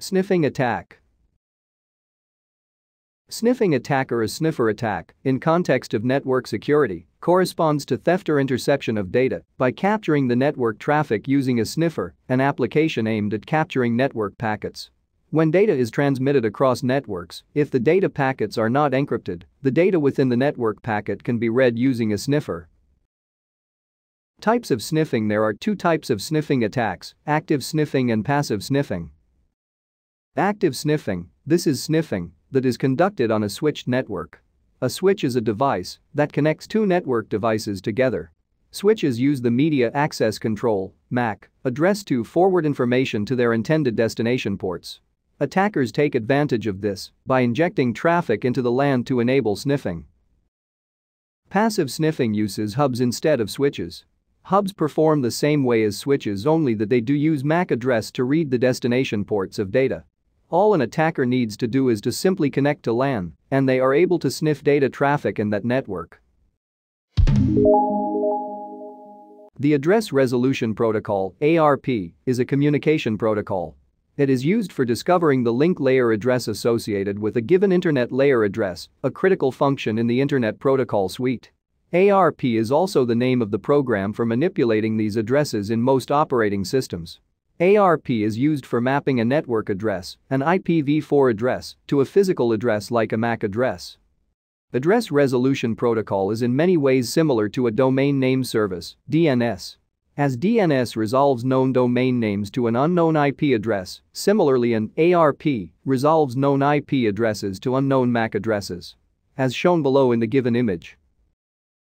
Sniffing attack. Sniffing attack or a sniffer attack, in context of network security, corresponds to theft or interception of data by capturing the network traffic using a sniffer, an application aimed at capturing network packets. When data is transmitted across networks, if the data packets are not encrypted, the data within the network packet can be read using a sniffer Types of sniffing There are two types of sniffing attacks, active sniffing and passive sniffing. Active sniffing, this is sniffing that is conducted on a switched network. A switch is a device that connects two network devices together. Switches use the Media Access Control MAC, address to forward information to their intended destination ports. Attackers take advantage of this by injecting traffic into the LAN to enable sniffing. Passive sniffing uses hubs instead of switches. Hubs perform the same way as switches only that they do use MAC address to read the destination ports of data. All an attacker needs to do is to simply connect to LAN, and they are able to sniff data traffic in that network. The Address Resolution Protocol ARP, is a communication protocol. It is used for discovering the link layer address associated with a given Internet layer address, a critical function in the Internet Protocol suite. ARP is also the name of the program for manipulating these addresses in most operating systems. ARP is used for mapping a network address, an IPv4 address, to a physical address like a MAC address. Address Resolution Protocol is in many ways similar to a domain name service, DNS. As DNS resolves known domain names to an unknown IP address, similarly an ARP resolves known IP addresses to unknown MAC addresses. As shown below in the given image,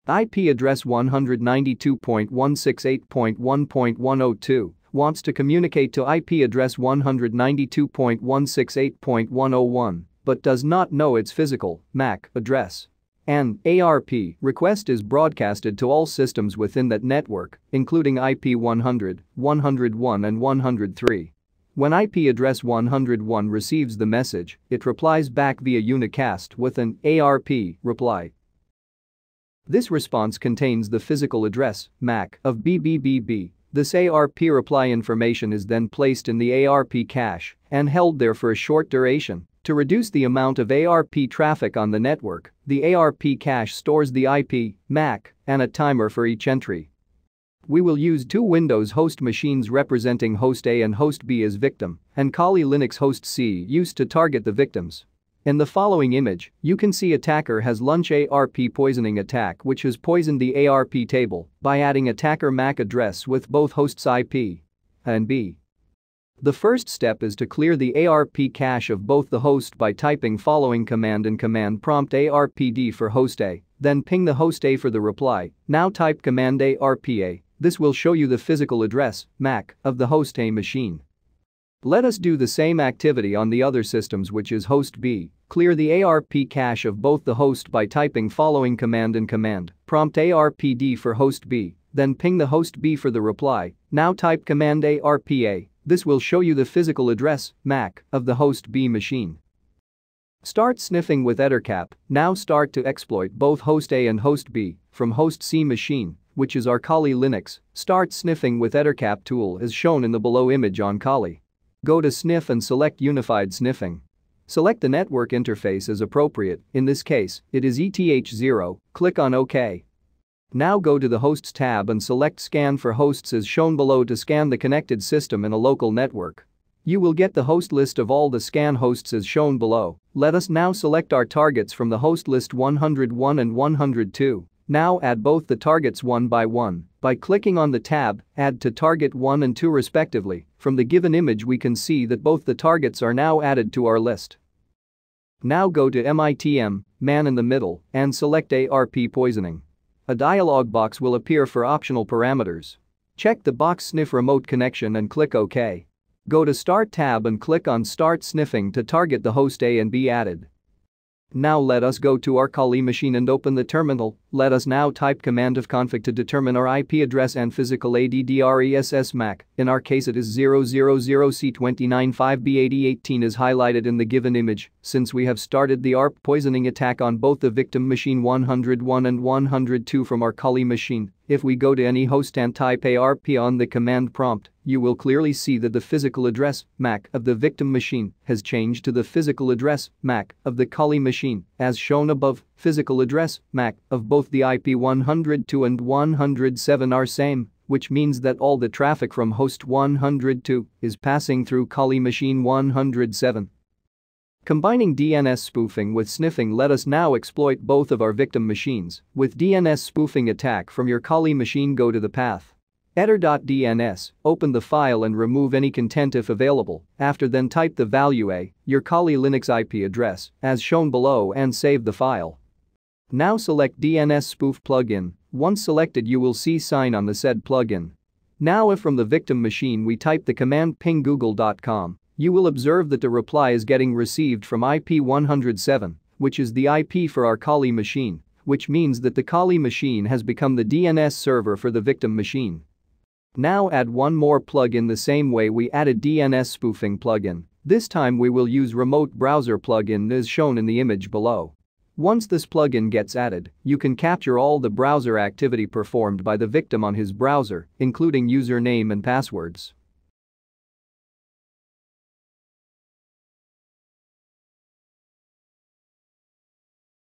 IP address 192.168.1.102 wants to communicate to IP address 192.168.101 but does not know its physical MAC address. An ARP request is broadcasted to all systems within that network, including IP 100, 101 and 103. When IP address 101 receives the message, it replies back via unicast with an ARP reply. This response contains the physical address, MAC, of BBBB. This ARP reply information is then placed in the ARP cache and held there for a short duration. To reduce the amount of ARP traffic on the network, the ARP cache stores the IP, MAC, and a timer for each entry. We will use two Windows host machines representing host A and host B as victim and Kali Linux host C used to target the victims. In the following image, you can see attacker has lunch ARP poisoning attack which has poisoned the ARP table by adding attacker MAC address with both hosts IP and B. The first step is to clear the ARP cache of both the host by typing following command and command prompt ARPD for host A, then ping the host A for the reply, now type command ARPA, this will show you the physical address, MAC, of the host A machine. Let us do the same activity on the other systems which is host B, clear the ARP cache of both the host by typing following command and command, prompt ARPD for host B, then ping the host B for the reply, now type command ARPA, this will show you the physical address, MAC, of the host B machine. Start sniffing with Ettercap, now start to exploit both host A and host B from host C machine, which is our Kali Linux, start sniffing with Ettercap tool as shown in the below image on Kali. Go to Sniff and select Unified Sniffing. Select the network interface as appropriate, in this case, it is ETH0, click on OK. Now go to the Hosts tab and select Scan for hosts as shown below to scan the connected system in a local network. You will get the host list of all the scan hosts as shown below. Let us now select our targets from the host list 101 and 102. Now add both the targets one by one by clicking on the tab, Add to Target 1 and 2 respectively. From the given image we can see that both the targets are now added to our list. Now go to MITM, Man in the Middle, and select ARP Poisoning. A dialog box will appear for optional parameters. Check the box Sniff Remote Connection and click OK. Go to Start tab and click on Start Sniffing to target the host A and B added. Now let us go to our Kali machine and open the terminal. Let us now type command of config to determine our IP address and physical ADDRESS MAC, in our case it is 000C295B8018 is highlighted in the given image, since we have started the ARP poisoning attack on both the victim machine 101 and 102 from our Kali machine, if we go to any host and type ARP on the command prompt, you will clearly see that the physical address MAC of the victim machine has changed to the physical address MAC of the Kali machine, as shown above, physical address MAC of both both the IP102 and 107 are same, which means that all the traffic from host 102 is passing through Kali machine 107. Combining DNS spoofing with sniffing let us now exploit both of our victim machines. With DNS spoofing attack from your Kali machine go to the path. etter.dns, open the file and remove any content if available, after then type the value a, your Kali Linux IP address, as shown below and save the file. Now select DNS Spoof plugin. Once selected you will see sign on the said plugin. Now if from the victim machine we type the command ping google.com, you will observe that the reply is getting received from IP107, which is the IP for our Kali machine, which means that the Kali machine has become the DNS server for the victim machine. Now add one more plugin the same way we added DNS spoofing plugin. This time we will use remote browser plugin as shown in the image below. Once this plugin gets added, you can capture all the browser activity performed by the victim on his browser, including username and passwords.